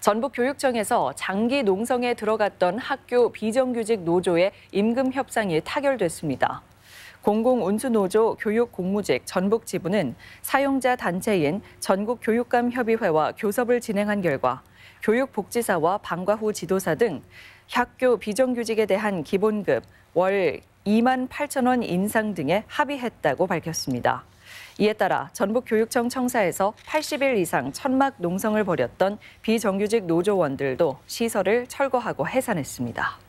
전북교육청에서 장기 농성에 들어갔던 학교 비정규직 노조의 임금 협상이 타결됐습니다. 공공운수노조 교육공무직 전북지부는 사용자 단체인 전국교육감협의회와 교섭을 진행한 결과 교육복지사와 방과후 지도사 등 학교 비정규직에 대한 기본급 월 2만 8천 원 인상 등에 합의했다고 밝혔습니다. 이에 따라 전북교육청 청사에서 80일 이상 천막 농성을 벌였던 비정규직 노조원들도 시설을 철거하고 해산했습니다.